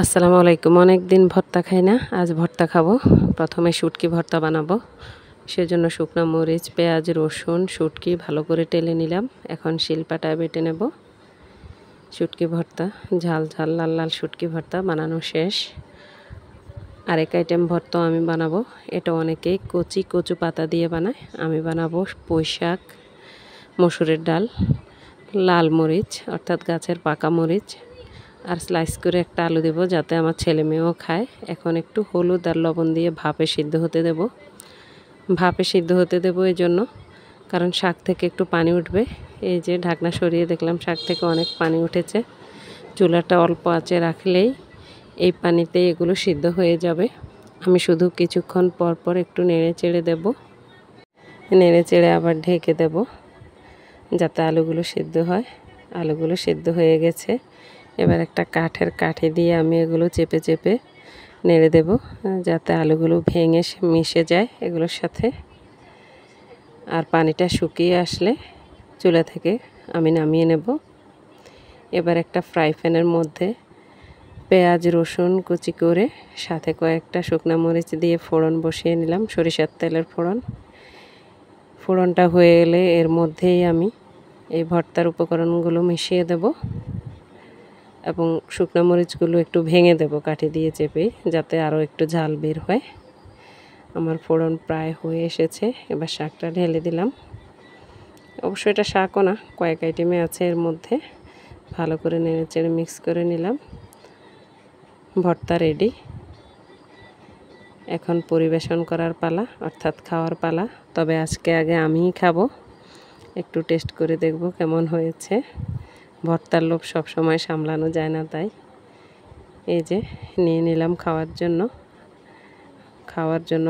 আসসালামু আলাইকুম অনেক দিন ভর্তা খাই না আজ ভর্তা খাবো প্রথমে শুটকি ভর্তা বানাবো সেজন্য শুকনো মরিচ পেঁয়াজ রসুন শুটকি ভালো করে টেলে নিলাম এখন শিলপাটা বেটে নেব শুটকি ভর্তা ঝাল ঝাল লাল লাল শুটকি ভর্তা বানানো শেষ আরেক আইটেম ভর্তা আমি বানাবো এটা অনেকেই কচি কচু পাতা দিয়ে বানায় আমি বানাবো পুঁই মসুরের ডাল লাল মরিচ অর্থাৎ গাছের পাকা মরিচ আর স্লাইস করে একটা আলু দেব যাতে আমার ছেলে মেয়েও খায় এখন একটু হলুদ আর লবণ দিয়ে ভাপে সিদ্ধ হতে দেব ভাপে সিদ্ধ হতে দেব এই জন্য কারণ শাক থেকে একটু পানি উঠবে এই যে ঢাকনা সরিয়ে দেখলাম শাক থেকে অনেক পানি উঠেছে চুলাটা অল্প আছে রাখলেই এই পানিতে এগুলো সিদ্ধ হয়ে যাবে আমি শুধু কিছুক্ষণ পর পর একটু নেড়ে চেড়ে দেব নেড়ে চেড়ে আবার ঢেকে দেব যাতে আলুগুলো সিদ্ধ হয় আলুগুলো সিদ্ধ হয়ে গেছে এবার একটা কাঠের কাঠি দিয়ে আমি এগুলো চেপে চেপে নেড়ে দেব যাতে আলুগুলো ভেঙে মিশে যায় এগুলোর সাথে আর পানিটা শুকিয়ে আসলে চুলা থেকে আমি নামিয়ে নেব এবার একটা ফ্রাই প্যানের মধ্যে পেঁয়াজ রসুন কুচি করে সাথে কয়েকটা শুকনা মরিচ দিয়ে ফোড়ন বসিয়ে নিলাম সরিষার তেলের ফোড়ন ফোড়নটা হয়ে এলে এর মধ্যেই আমি এই ভর্তার উপকরণগুলো মিশিয়ে দেব এবং শুকনো মরিচগুলো একটু ভেঙে দেব কাঠি দিয়ে চেপে যাতে আরও একটু ঝাল বের হয় আমার ফোড়ন প্রায় হয়ে এসেছে এবার শাকটা ঢেলে দিলাম অবশ্য এটা শাকও না কয়েক আইটেমে আছে এর মধ্যে ভালো করে নেড়ে চেড়ে মিক্স করে নিলাম ভর্তা রেডি এখন পরিবেশন করার পালা অর্থাৎ খাওয়ার পালা তবে আজকে আগে আমিই খাবো একটু টেস্ট করে দেখব কেমন হয়েছে ভর্তার লোভ সবসময় সামলানো যায় না তাই এই যে নিয়ে নিলাম খাওয়ার জন্য খাওয়ার জন্য